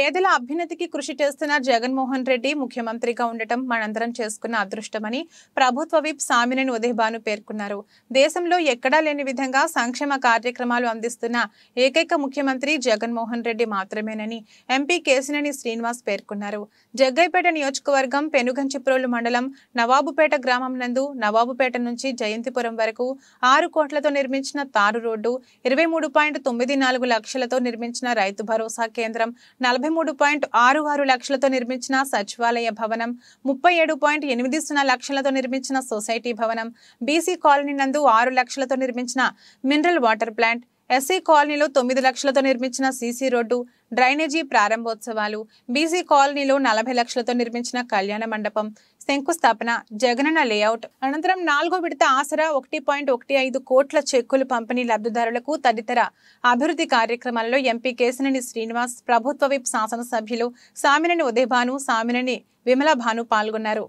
పేదల అభ్యున్నతికి కృషి చేస్తున్న జగన్మోహన్ రెడ్డి ముఖ్యమంత్రిగా ఉండటం మనందరం చేసుకున్న అదృష్టమని ప్రభుత్వ విప్ సామినేని ఉదయభాను పేర్కొన్నారు దేశంలో ఎక్కడా లేని విధంగా సంక్షేమ కార్యక్రమాలు అందిస్తున్న ఏకైక ముఖ్యమంత్రి జగన్మోహన్ రెడ్డి మాత్రమేనని ఎంపీ కేశినేని శ్రీనివాస్ పేర్కొన్నారు జగ్గైపేట నియోజకవర్గం పెనుగంచిప్రోలు మండలం నవాబుపేట గ్రామం నందు నవాబుపేట నుంచి జయంతిపురం వరకు ఆరు కోట్లతో నిర్మించిన తారు రోడ్డు ఇరవై లక్షలతో నిర్మించిన రైతు భరోసా కేంద్రం నలభై పదమూడు పాయింట్ ఆరు ఆరు లక్షలతో నిర్మించిన సచివాలయ భవనం ముప్పై ఏడు పాయింట్ ఎనిమిది సున్నా లక్షలతో నిర్మించిన సొసైటీ భవనం బీసీ కాలనీ నందు ఆరు లక్షలతో నిర్మించిన మినరల్ వాటర్ ప్లాంట్ ఎస్సీ కాలనీలో తొమ్మిది లక్షలతో నిర్మించిన సీసీ రోడ్డు డ్రైనేజీ ప్రారంభోత్సవాలు బీసీ కాలనీలో నలభై లక్షలతో నిర్మించిన కళ్యాణ మండపం శంకుస్థాపన జగనన్న లేఅవుట్ అనంతరం నాలుగో విడత ఆసరా ఒకటి పాయింట్ ఒకటి ఐదు కోట్ల చెక్కులు పంపిణీ లబ్ధిదారులకు తదితర అభివృద్ధి కార్యక్రమాల్లో ఎంపీ కేశినేని శ్రీనివాస్ ప్రభుత్వ విప్ శాసనసభ్యులు సామినేని ఉదయభాను సామినేని విమలాభాను పాల్గొన్నారు